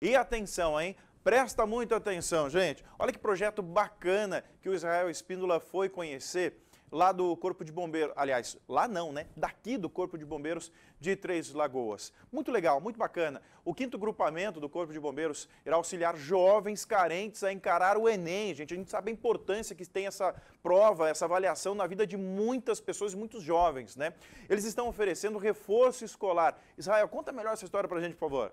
E atenção, hein? Presta muita atenção, gente. Olha que projeto bacana que o Israel Espíndola foi conhecer lá do Corpo de Bombeiros. Aliás, lá não, né? Daqui do Corpo de Bombeiros de Três Lagoas. Muito legal, muito bacana. O quinto grupamento do Corpo de Bombeiros irá auxiliar jovens carentes a encarar o Enem, gente. A gente sabe a importância que tem essa prova, essa avaliação na vida de muitas pessoas, muitos jovens, né? Eles estão oferecendo reforço escolar. Israel, conta melhor essa história pra gente, por favor.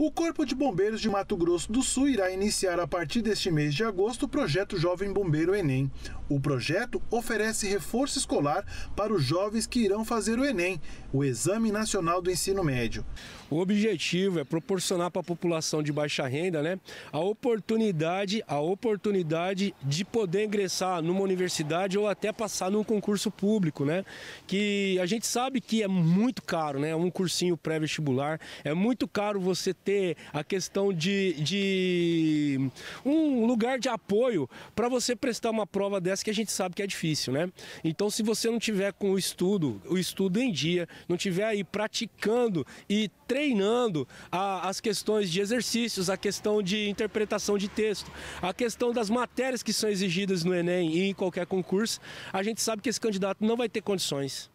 O Corpo de Bombeiros de Mato Grosso do Sul irá iniciar a partir deste mês de agosto o projeto Jovem Bombeiro Enem. O projeto oferece reforço escolar para os jovens que irão fazer o Enem, o Exame Nacional do Ensino Médio. O objetivo é proporcionar para a população de baixa renda né, a oportunidade, a oportunidade de poder ingressar numa universidade ou até passar num concurso público, né? Que a gente sabe que é muito caro, né? Um cursinho pré-vestibular. É muito caro você ter ter a questão de, de um lugar de apoio para você prestar uma prova dessa que a gente sabe que é difícil, né? Então, se você não tiver com o estudo, o estudo em dia, não tiver aí praticando e treinando a, as questões de exercícios, a questão de interpretação de texto, a questão das matérias que são exigidas no Enem e em qualquer concurso, a gente sabe que esse candidato não vai ter condições.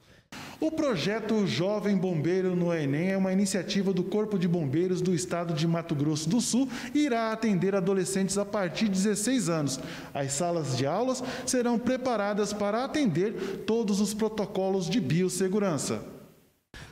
O projeto Jovem Bombeiro no Enem é uma iniciativa do Corpo de Bombeiros do Estado de Mato Grosso do Sul e irá atender adolescentes a partir de 16 anos. As salas de aulas serão preparadas para atender todos os protocolos de biossegurança.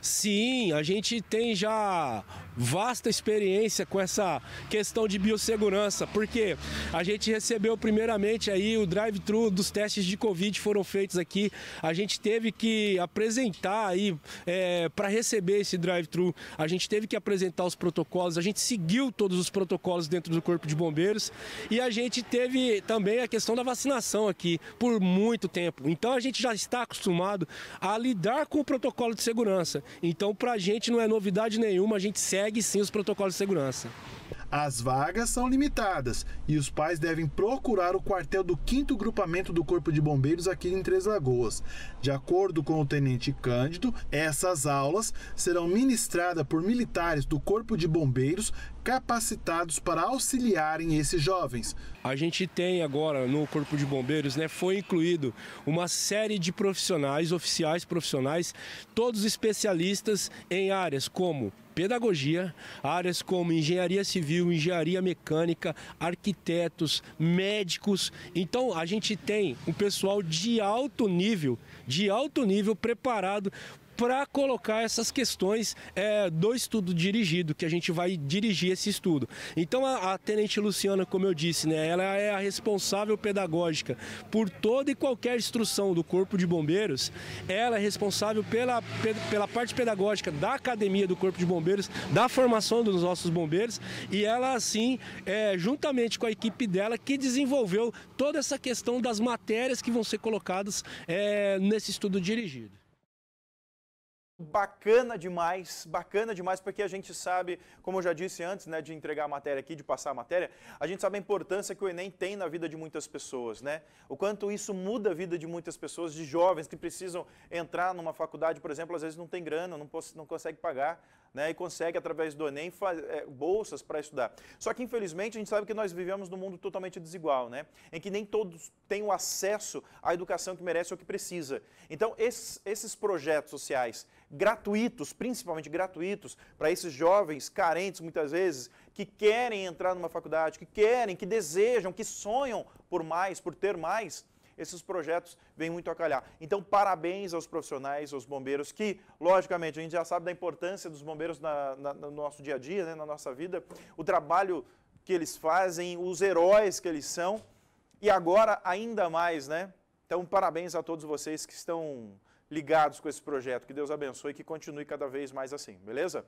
Sim, a gente tem já vasta experiência com essa questão de biossegurança, porque a gente recebeu primeiramente aí o drive-thru dos testes de Covid foram feitos aqui, a gente teve que apresentar aí é, para receber esse drive-thru, a gente teve que apresentar os protocolos, a gente seguiu todos os protocolos dentro do corpo de bombeiros e a gente teve também a questão da vacinação aqui por muito tempo. Então a gente já está acostumado a lidar com o protocolo de segurança. Então para a gente não é novidade nenhuma, a gente segue segue sim os protocolos de segurança. As vagas são limitadas e os pais devem procurar o quartel do 5 Grupamento do Corpo de Bombeiros aqui em Três Lagoas. De acordo com o tenente Cândido, essas aulas serão ministradas por militares do Corpo de Bombeiros capacitados para auxiliarem esses jovens. A gente tem agora no Corpo de Bombeiros, né, foi incluído uma série de profissionais, oficiais profissionais, todos especialistas em áreas como pedagogia, áreas como engenharia civil, engenharia mecânica, arquitetos, médicos. Então a gente tem um pessoal de alto nível, de alto nível preparado para colocar essas questões é, do estudo dirigido, que a gente vai dirigir esse estudo. Então a, a Tenente Luciana, como eu disse, né, ela é a responsável pedagógica por toda e qualquer instrução do Corpo de Bombeiros, ela é responsável pela, pela parte pedagógica da academia do Corpo de Bombeiros, da formação dos nossos bombeiros, e ela, assim, é, juntamente com a equipe dela, que desenvolveu toda essa questão das matérias que vão ser colocadas é, nesse estudo dirigido. Bacana demais, bacana demais, porque a gente sabe, como eu já disse antes, né, de entregar a matéria aqui, de passar a matéria, a gente sabe a importância que o Enem tem na vida de muitas pessoas, né? O quanto isso muda a vida de muitas pessoas, de jovens que precisam entrar numa faculdade, por exemplo, às vezes não tem grana, não, não consegue pagar, né? E consegue, através do Enem, é, bolsas para estudar. Só que, infelizmente, a gente sabe que nós vivemos num mundo totalmente desigual, né? Em que nem todos têm o acesso à educação que merece ou que precisa. Então, esses, esses projetos sociais gratuitos, principalmente gratuitos, para esses jovens carentes muitas vezes, que querem entrar numa faculdade, que querem, que desejam, que sonham por mais, por ter mais, esses projetos vêm muito a calhar. Então, parabéns aos profissionais, aos bombeiros, que, logicamente, a gente já sabe da importância dos bombeiros na, na, no nosso dia a dia, né, na nossa vida, o trabalho que eles fazem, os heróis que eles são, e agora ainda mais, né? Então, parabéns a todos vocês que estão ligados com esse projeto. Que Deus abençoe e que continue cada vez mais assim, beleza?